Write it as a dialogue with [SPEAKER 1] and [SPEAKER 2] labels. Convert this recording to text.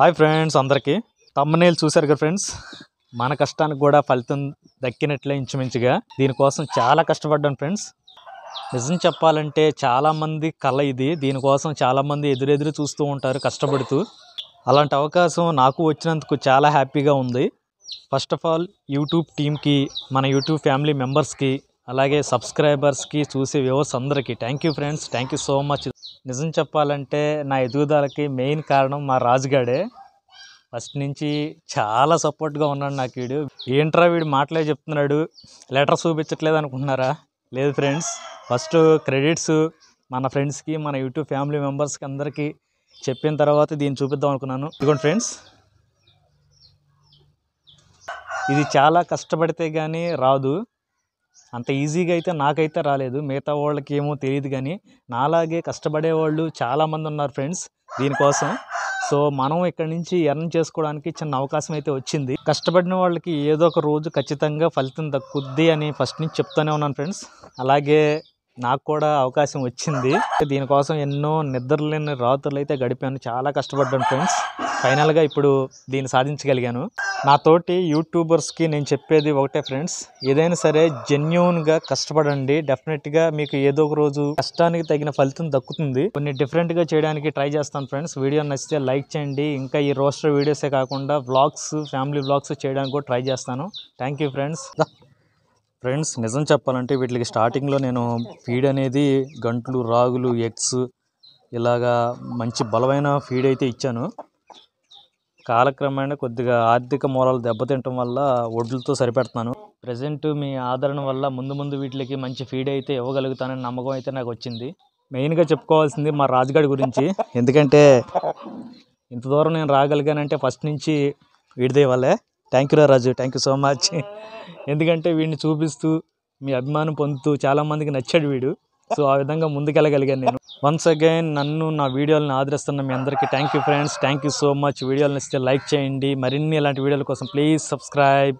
[SPEAKER 1] hi friends అందరికీ తమ్మనేలు చూశారు కదా ఫ్రెండ్స్ మన కష్టానికి కూడా ఫలితం దక్కినట్లే ఇంచుమించుగా దీనికోసం చాలా కష్టపడ్డాను ఫ్రెండ్స్ నిజం చెప్పాలంటే చాలామంది కళ ఇది దీనికోసం చాలామంది ఎదురెదురు చూస్తూ ఉంటారు కష్టపడుతూ అలాంటి అవకాశం నాకు వచ్చినందుకు చాలా హ్యాపీగా ఉంది ఫస్ట్ ఆఫ్ ఆల్ యూట్యూబ్ టీమ్కి మన యూట్యూబ్ ఫ్యామిలీ మెంబర్స్కి అలాగే సబ్స్క్రైబర్స్కి చూసే వ్యవస్థ అందరికీ thank you friends thank you so much నిజం చెప్పాలంటే నా ఎదుగుదలకి మెయిన్ కారణం మా రాజుగాడే ఫస్ట్ నుంచి చాలా సపోర్ట్గా ఉన్నాడు నాకు వీడు ఏంట్రా వీడు మాటలే చెప్తున్నాడు లెటర్ చూపించట్లేదు అనుకుంటున్నారా లేదు ఫ్రెండ్స్ ఫస్ట్ క్రెడిట్స్ మన ఫ్రెండ్స్కి మన యూట్యూబ్ ఫ్యామిలీ మెంబర్స్కి అందరికీ చెప్పిన తర్వాత దీన్ని చూపిద్దాం అనుకున్నాను ఇదిగోండి ఫ్రెండ్స్ ఇది చాలా కష్టపడితే కానీ రాదు అంత ఈజీగా అయితే నాకైతే రాలేదు మిగతా వాళ్ళకి ఏమో తెలియదు కానీ నాలాగే కష్టపడే వాళ్ళు చాలామంది ఉన్నారు ఫ్రెండ్స్ దీనికోసం సో మనం ఇక్కడ నుంచి ఎర్న్ చేసుకోవడానికి చిన్న అవకాశం అయితే వచ్చింది కష్టపడిన వాళ్ళకి ఏదో ఒక రోజు ఖచ్చితంగా ఫలితం దక్కుద్ది అని ఫస్ట్ నుంచి చెప్తూనే ఉన్నాను ఫ్రెండ్స్ అలాగే నాకు కూడా అవకాశం వచ్చింది దీనికోసం ఎన్నో నిద్రలేని రాత్రులు అయితే గడిపాను చాలా కష్టపడ్డాను ఫ్రెండ్స్ ఫైనల్గా ఇప్పుడు దీన్ని సాధించగలిగాను నాతోటి యూట్యూబర్స్కి నేను చెప్పేది ఒకటే ఫ్రెండ్స్ ఏదైనా సరే జెన్యున్గా కష్టపడండి డెఫినెట్గా మీకు ఏదో ఒక రోజు కష్టానికి తగిన ఫలితం దక్కుతుంది కొన్ని డిఫరెంట్గా చేయడానికి ట్రై చేస్తాను ఫ్రెండ్స్ వీడియో నచ్చితే లైక్ చేయండి ఇంకా ఈ రోస్టర్ వీడియోసే కాకుండా వ్లాగ్స్ ఫ్యామిలీ వ్లాగ్స్ చేయడానికి కూడా ట్రై చేస్తాను థ్యాంక్ ఫ్రెండ్స్ ఫ్రెండ్స్ నిజం చెప్పాలంటే వీటికి స్టార్టింగ్లో నేను ఫీడ్ అనేది గంటలు రాగులు ఎగ్స్ ఇలాగా మంచి బలమైన ఫీడ్ అయితే ఇచ్చాను కాలక్రమేణా కొద్దిగా ఆర్థిక మూలాలు దెబ్బతింటం వల్ల వడ్లతో సరిపెడుతున్నాను ప్రజెంట్ మీ ఆదరణ వల్ల ముందు ముందు వీటికి మంచి ఫీడ్ అయితే ఇవ్వగలుగుతానని నమ్మకం అయితే నాకు వచ్చింది మెయిన్గా చెప్పుకోవాల్సింది మా రాజుగాడి గురించి ఎందుకంటే ఇంత దూరం నేను రాగలిగానంటే ఫస్ట్ నుంచి వీడిదే వాళ్ళే thank you Raju thank you so much ఎందుకంటే వీడిని చూపిస్తూ మీ అభిమానం పొందుతూ చాలామందికి నచ్చాడు వీడు సో ఆ విధంగా ముందుకెళ్ళగలిగాను నేను వన్స్ అగైన్ నన్ను నా వీడియోలను ఆదరిస్తున్న మీ అందరికీ thank you friends thank you so much వీడియోలు నచ్చితే లైక్ చేయండి మరిన్ని ఇలాంటి వీడియోల కోసం ప్లీజ్ సబ్స్క్రైబ్